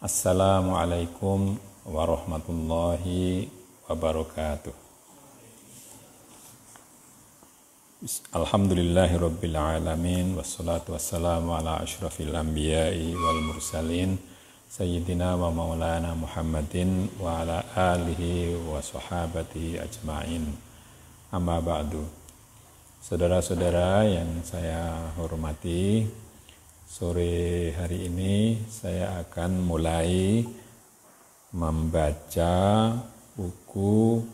Assalamualaikum warahmatullahi wabarakatuh. rabbil alamin wassalatu wassalamu ala asyrafil anbiya'i wal mursalin sayyidina wa maulana Muhammadin wa ala alihi wa sahabatihi ajmain. Amma ba'du. Saudara-saudara yang saya hormati, Sore hari ini saya akan mulai membaca buku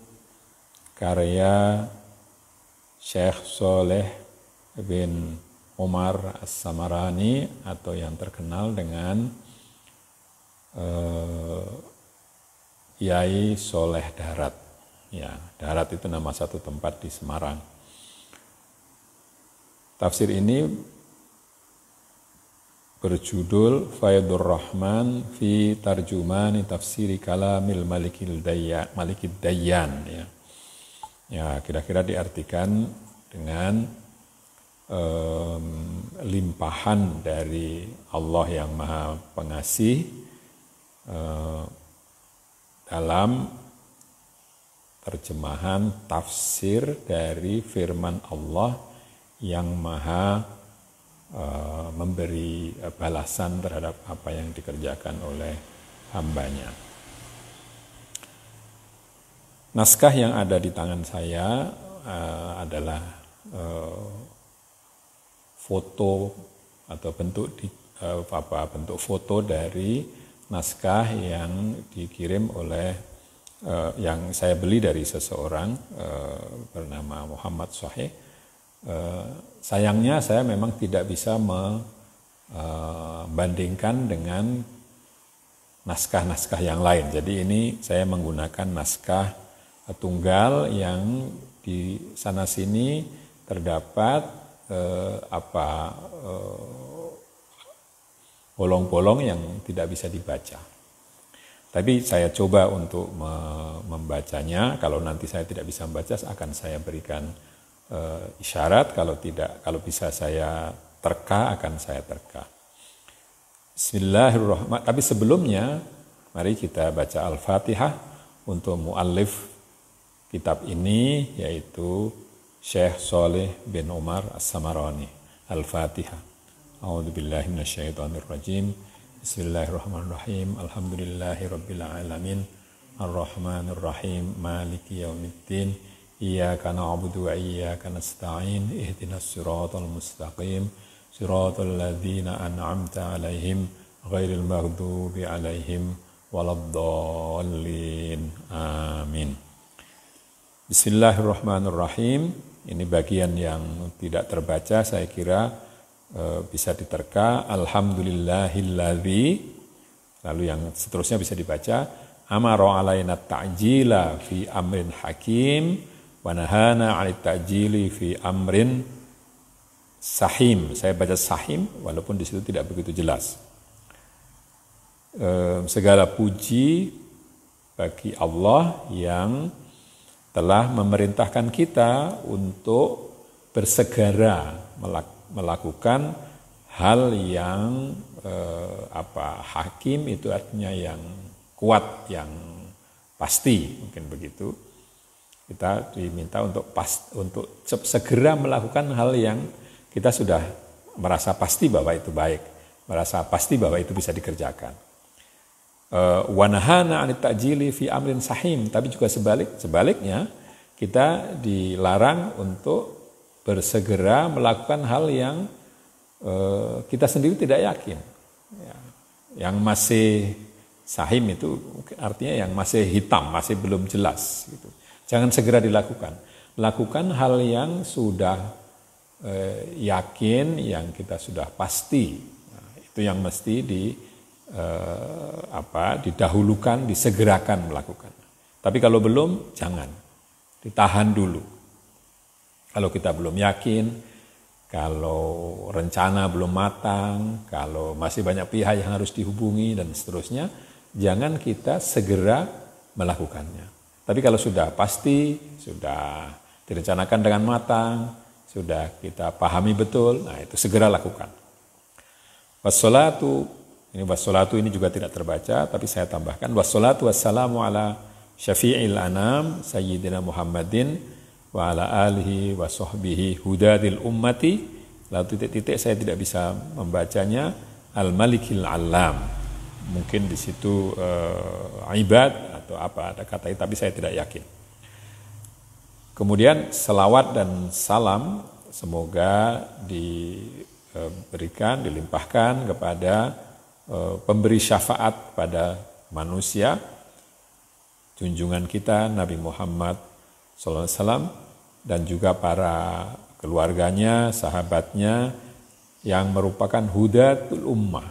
karya Syekh Soleh bin Umar As-Samarani atau yang terkenal dengan uh, Yai Soleh Darat. Ya, Darat itu nama satu tempat di Semarang. Tafsir ini berjudul Faidur Rahman fi Tarjumani Tafsiri Kalamil Malikil Dayyan, Malikid Dayyan ya. Ya, kira-kira diartikan dengan um, limpahan dari Allah yang Maha Pengasih uh, dalam terjemahan tafsir dari firman Allah yang Maha Eh, memberi eh, balasan terhadap apa yang dikerjakan oleh hambanya. Naskah yang ada di tangan saya uh, adalah uh, foto atau bentuk di, uh, apa bentuk foto dari naskah yang dikirim oleh uh, yang saya beli dari seseorang uh, bernama Muhammad Soheh Eh, sayangnya saya memang tidak bisa membandingkan eh, dengan naskah-naskah yang lain. Jadi ini saya menggunakan naskah tunggal yang di sana sini terdapat eh, apa eh, bolong-bolong eh, yang tidak bisa dibaca. Tapi saya coba untuk membacanya. Kalau nanti saya tidak bisa membaca, akan saya berikan e, isyarat, kalau tidak, kalau bisa saya terka akan saya terka. Bismillahirrahmanirrahim. Tapi sebelumnya mari kita baca Al-Fatihah untuk muallif kitab ini yaitu Syekh Soleh bin Umar As-Samarani. Al-Fatihah. A'udzu billahi minasyaitonir rajim. Bismillahirrahmanirrahim. Alhamdulillahirabbil alamin. Ar-Rahmanir Rahim. Maliki yaumiddin. إياك نعبد وإياك نستعين اهدنا الصراط المستقيم صراط الذين أنعمت عليهم غير المغضوب عليهم ولا الضالين آمين Bismillahirrahmanirrahim Ini bagian yang tidak terbaca saya kira eh, bisa diterka Alhamdulillahilladzi Lalu yang seterusnya bisa dibaca Amaro alaina ta'jila fi amrin hakim wa nahana ta'jili fi amrin sahim. Saya baca sahim walaupun di situ tidak begitu jelas. segala puji bagi Allah yang telah memerintahkan kita untuk bersegera melakukan hal yang eh, apa hakim itu artinya yang kuat yang pasti mungkin begitu kita diminta untuk pas, untuk segera melakukan hal yang kita sudah merasa pasti bahwa itu baik, merasa pasti bahwa itu bisa dikerjakan. Eh, wanahana anit takjili fi amrin sahim, tapi juga sebalik sebaliknya kita dilarang untuk bersegera melakukan hal yang eh, kita sendiri tidak yakin. Ya, yang masih sahim itu artinya yang masih hitam, masih belum jelas. Gitu. Jangan segera dilakukan. Lakukan hal yang sudah eh, yakin, yang kita sudah pasti. Nah, itu yang mesti di eh, apa didahulukan, disegerakan melakukan. Tapi kalau belum, jangan. Ditahan dulu. Kalau kita belum yakin, kalau rencana belum matang, kalau masih banyak pihak yang harus dihubungi dan seterusnya, jangan kita segera melakukannya. Tapi kalau sudah pasti, sudah direncanakan dengan matang, sudah kita pahami betul, nah itu segera lakukan. Wassalatu, ini wassalatu ini juga tidak terbaca, tapi saya tambahkan. Wassalatu wassalamu ala syafi'il anam sayyidina Muhammadin wa ala alihi wa sahbihi hudadil ummati. Lalu titik-titik saya tidak bisa membacanya. Al-Malikil Alam. Mungkin di situ uh, ibad atau apa ada kata tapi saya tidak yakin. Kemudian selawat dan salam semoga diberikan, dilimpahkan kepada eh, pemberi syafaat pada manusia, junjungan kita Nabi Muhammad SAW dan juga para keluarganya, sahabatnya yang merupakan hudatul ummah,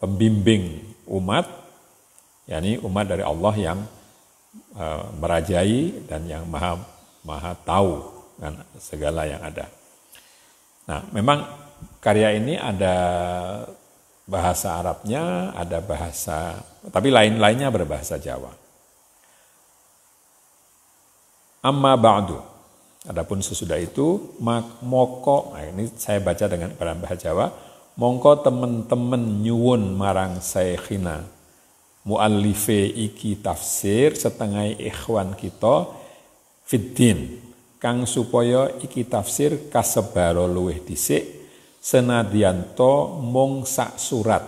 pembimbing umat yakni umat dari Allah yang e, merajai dan yang maha maha tahu dengan segala yang ada. Nah, memang karya ini ada bahasa Arabnya, ada bahasa tapi lain-lainnya berbahasa Jawa. Amma ba'du. Adapun sesudah itu, mak, moko, nah ini saya baca dengan bahasa Jawa, mongko teman-teman nyuwun marang saya khina muallife iki tafsir setengah ikhwan kita fiddin kang supaya iki tafsir kasebaro luweh dhisik Senadianto mung sak surat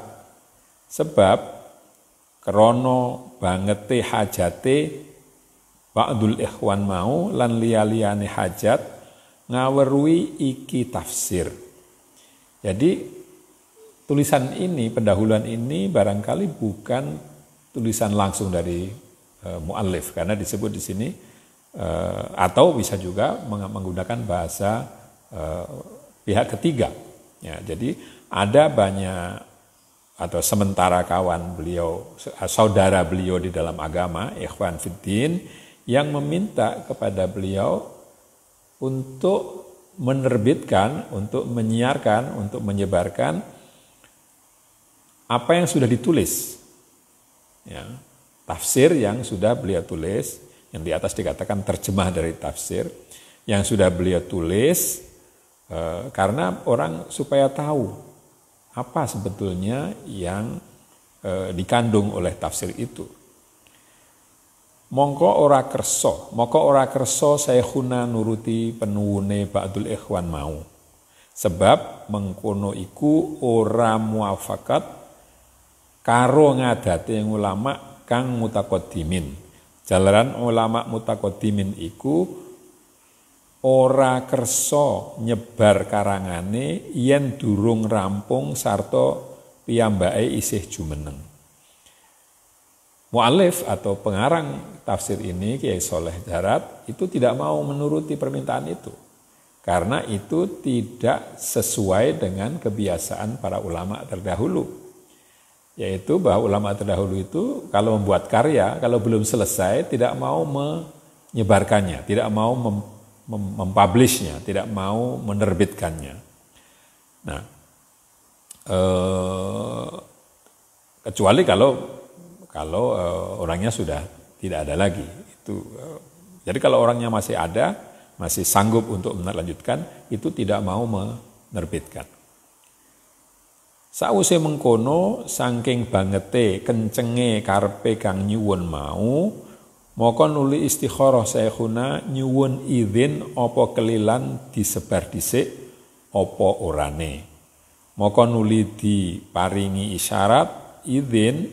sebab krono bangete hajate ba'dul ikhwan mau lan liya-liyane hajat ngawerui iki tafsir jadi tulisan ini pendahuluan ini barangkali bukan tulisan langsung dari e, muallif karena disebut di sini e, atau bisa juga menggunakan bahasa e, pihak ketiga. Ya, jadi ada banyak atau sementara kawan beliau, saudara beliau di dalam agama, Ikhwan Fiddin, yang meminta kepada beliau untuk menerbitkan, untuk menyiarkan, untuk menyebarkan apa yang sudah ditulis ya, tafsir yang sudah beliau tulis, yang di atas dikatakan terjemah dari tafsir, yang sudah beliau tulis e, karena orang supaya tahu apa sebetulnya yang e, dikandung oleh tafsir itu. Mongko ora kerso, mongko ora kerso saya kuna nuruti penuhune ba'dul ikhwan mau. Sebab mengkono iku ora muafakat karo ngadate ulama kang mutakodimin. Jalaran ulama mutakodimin iku ora kerso nyebar karangane yen durung rampung sarto piyambake isih jumeneng. Mu'alif atau pengarang tafsir ini Kiai Soleh Darat itu tidak mau menuruti permintaan itu. Karena itu tidak sesuai dengan kebiasaan para ulama terdahulu yaitu bahwa ulama terdahulu itu kalau membuat karya kalau belum selesai tidak mau menyebarkannya, tidak mau mem mem mempublishnya, tidak mau menerbitkannya. Nah, eh, kecuali kalau kalau eh, orangnya sudah tidak ada lagi itu. Eh, jadi kalau orangnya masih ada, masih sanggup untuk melanjutkan, itu tidak mau menerbitkan. Sause mengkono saking bangete kencenge karpe kang nyuwun mau Moko nuli istikharah saykhuna nyuwun izin opo kelilan disebar dhisik opo orane maka nuli diparingi isyarat izin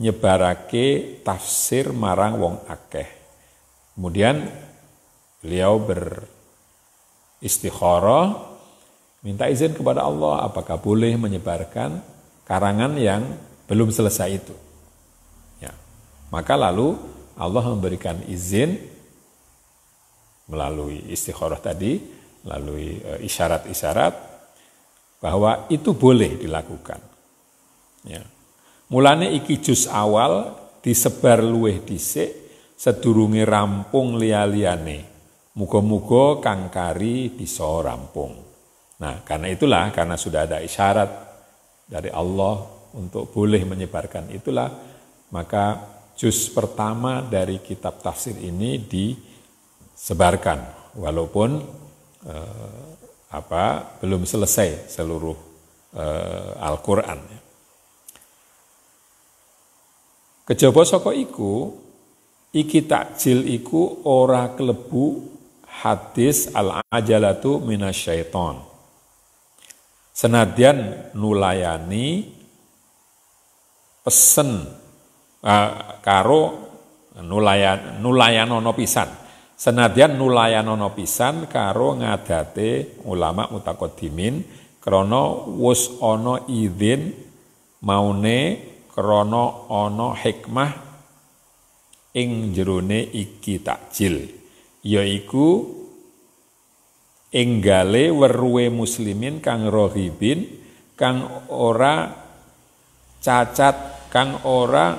nyebarake tafsir marang wong akeh kemudian beliau beristikharah Minta izin kepada Allah apakah boleh menyebarkan karangan yang belum selesai itu. Ya. Maka lalu Allah memberikan izin melalui istikharah tadi, melalui eh, isyarat-isyarat bahwa itu boleh dilakukan. Ya. Mulane iki jus awal disebar luweh dhisik sedurunge rampung lia-liane. Muga-muga kangkari bisa rampung. Nah, karena itulah, karena sudah ada isyarat dari Allah untuk boleh menyebarkan itulah, maka juz pertama dari kitab tafsir ini disebarkan, walaupun eh, apa belum selesai seluruh eh, Al-Quran. Kejaba soko iku, iki takjil iku ora kelebu hadis al-ajalatu minasyaiton. syaiton senadyan nulayani pesen eh, karo nulayan nulayanono pisan senadyan nulayanono pisan karo ngadate ulama mutakodimin krono wus ono idin maune krono ono hikmah ing jerune iki takjil yaiku Enggale weruwe muslimin kang rohibin kang ora cacat kang ora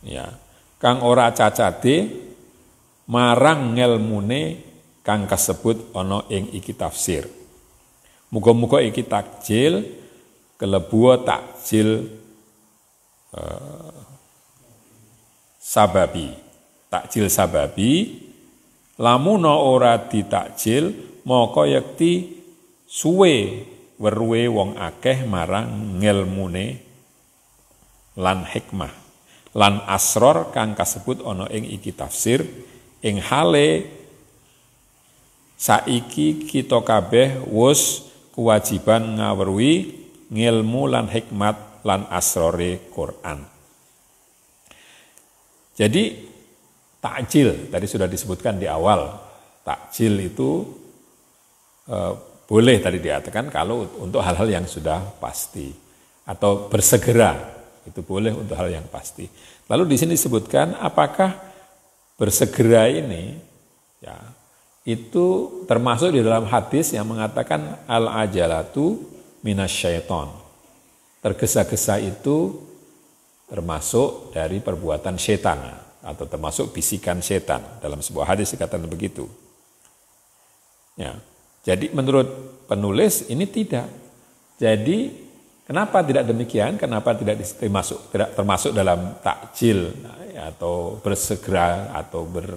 ya kang ora cacate marang ngelmune kang kasebut ana ing iki tafsir. Muga-muga iki takjil kelebu takjil eh, sababi. Takjil sababi Lamuna ora ditakjil maka yekti suwe weruhe wong akeh marang ngelmune lan hikmah lan asror kang kasebut ana ing iki tafsir ing hale saiki kita kabeh wus kewajiban ngawerwi ngilmu lan hikmat lan asrore Quran. Jadi takjil tadi sudah disebutkan di awal takjil itu e, boleh tadi diatakan kalau untuk hal-hal yang sudah pasti atau bersegera itu boleh untuk hal yang pasti. Lalu di sini disebutkan apakah bersegera ini ya itu termasuk di dalam hadis yang mengatakan al ajalatu minas syaiton. Tergesa-gesa itu termasuk dari perbuatan setan atau termasuk bisikan setan. Dalam sebuah hadis dikatakan begitu. Ya. Jadi menurut penulis ini tidak. Jadi kenapa tidak demikian? Kenapa tidak termasuk tidak termasuk dalam takjil nah, ya, atau bersegera atau ber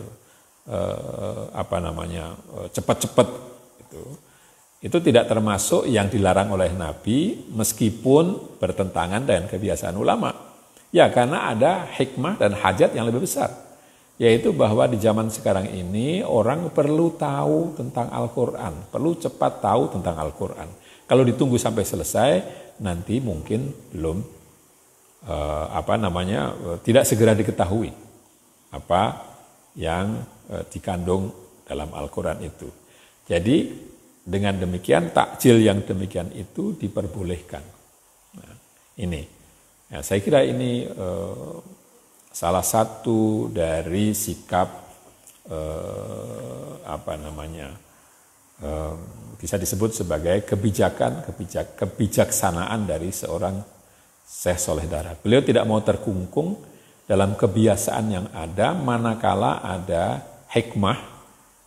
eh, apa namanya eh, cepat-cepat itu itu tidak termasuk yang dilarang oleh Nabi meskipun bertentangan dengan kebiasaan ulama. Ya karena ada hikmah dan hajat yang lebih besar. Yaitu bahwa di zaman sekarang ini orang perlu tahu tentang Al-Quran. Perlu cepat tahu tentang Al-Quran. Kalau ditunggu sampai selesai nanti mungkin belum eh, apa namanya eh, tidak segera diketahui apa yang eh, dikandung dalam Al-Quran itu. Jadi dengan demikian takjil yang demikian itu diperbolehkan. Nah, ini Ya, saya kira ini eh, salah satu dari sikap eh, apa namanya eh, bisa disebut sebagai kebijakan kebijak, kebijaksanaan dari seorang Syekh Soleh Dara. Beliau tidak mau terkungkung dalam kebiasaan yang ada, manakala ada hikmah,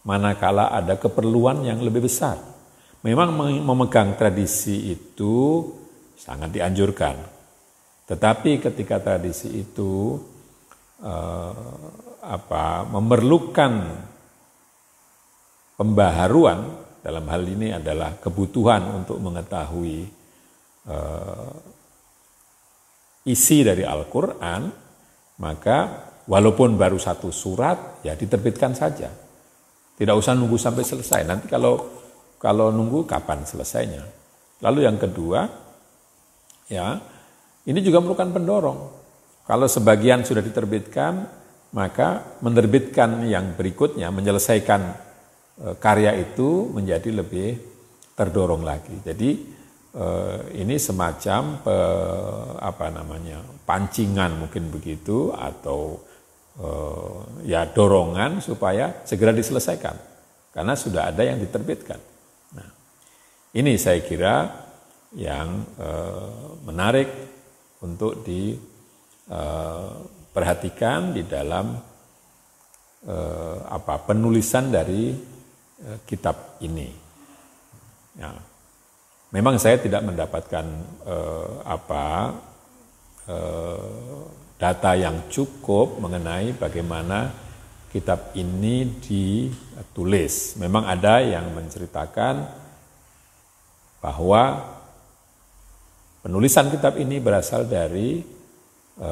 manakala ada keperluan yang lebih besar. Memang memegang tradisi itu sangat dianjurkan, tetapi ketika tradisi itu eh, apa memerlukan pembaharuan dalam hal ini adalah kebutuhan untuk mengetahui eh, isi dari Al-Qur'an, maka walaupun baru satu surat ya diterbitkan saja. Tidak usah nunggu sampai selesai. Nanti kalau kalau nunggu kapan selesainya. Lalu yang kedua ya ini juga merupakan pendorong. Kalau sebagian sudah diterbitkan, maka menerbitkan yang berikutnya, menyelesaikan e, karya itu menjadi lebih terdorong lagi. Jadi e, ini semacam pe, apa namanya pancingan mungkin begitu atau e, ya dorongan supaya segera diselesaikan karena sudah ada yang diterbitkan. Nah, ini saya kira yang menarik untuk diperhatikan eh, di dalam eh, apa penulisan dari eh, kitab ini. Ya. Memang saya tidak mendapatkan apa data yang cukup mengenai bagaimana kitab ini ditulis. Memang ada yang menceritakan bahwa Penulisan kitab ini berasal dari e,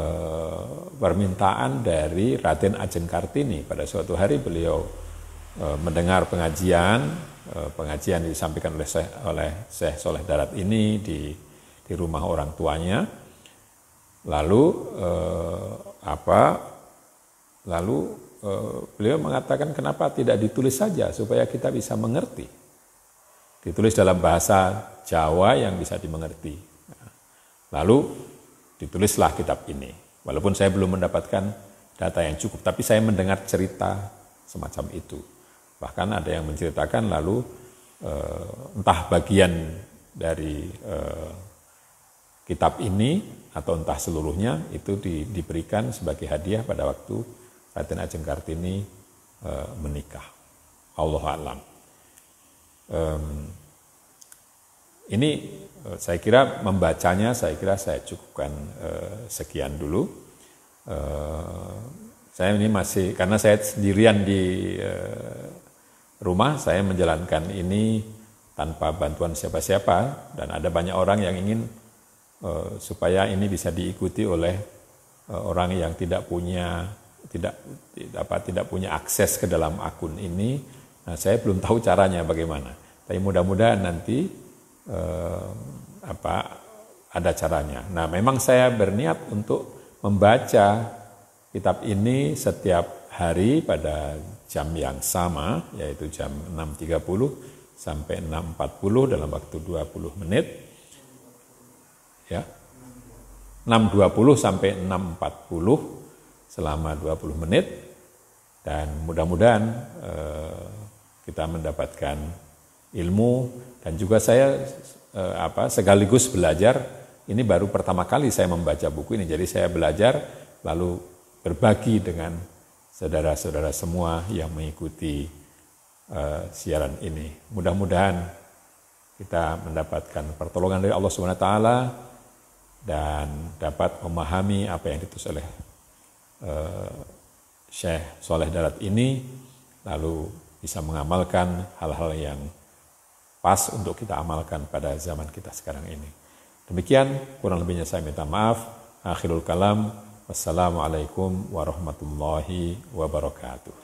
permintaan dari Raden Ajeng Kartini. Pada suatu hari beliau e, mendengar pengajian, e, pengajian disampaikan oleh Syekh, oleh Syekh Soleh Darat ini di, di rumah orang tuanya. Lalu e, apa? Lalu beliau mengatakan kenapa tidak ditulis saja supaya kita bisa mengerti. Ditulis dalam bahasa Jawa yang bisa dimengerti Lalu ditulislah kitab ini. Walaupun saya belum mendapatkan data yang cukup, tapi saya mendengar cerita semacam itu. Bahkan ada yang menceritakan lalu eh, entah bagian dari eh, kitab ini atau entah seluruhnya itu di, diberikan sebagai hadiah pada waktu Raden Ajeng Kartini eh, menikah. Allah alam. Um, ini Eh, saya kira membacanya saya kira saya cukupkan eh, sekian dulu. Eh, saya ini masih karena saya sendirian di rumah saya menjalankan ini tanpa bantuan siapa-siapa dan ada banyak orang yang ingin supaya ini bisa diikuti oleh orang yang tidak punya tidak apa tidak punya akses ke dalam akun ini. Nah, saya belum tahu caranya bagaimana. Tapi mudah-mudahan nanti eh, apa ada caranya. Nah, memang saya berniat untuk membaca kitab ini setiap hari pada jam yang sama yaitu jam 6.30 sampai 6.40 dalam waktu 20 menit. Ya. 6.20 sampai 6.40 selama 20 menit dan mudah-mudahan eh, kita mendapatkan ilmu dan juga saya eh, apa sekaligus belajar ini baru pertama kali saya membaca buku ini jadi saya belajar lalu berbagi dengan saudara-saudara semua yang mengikuti eh, siaran ini mudah-mudahan kita mendapatkan pertolongan dari Allah Subhanahu taala dan dapat memahami apa yang ditulis oleh eh, Syekh Soleh Darat ini lalu bisa mengamalkan hal-hal yang pas untuk kita amalkan pada zaman kita sekarang ini. Demikian kurang lebihnya saya minta maaf. Akhirul kalam. Wassalamualaikum warahmatullahi wabarakatuh.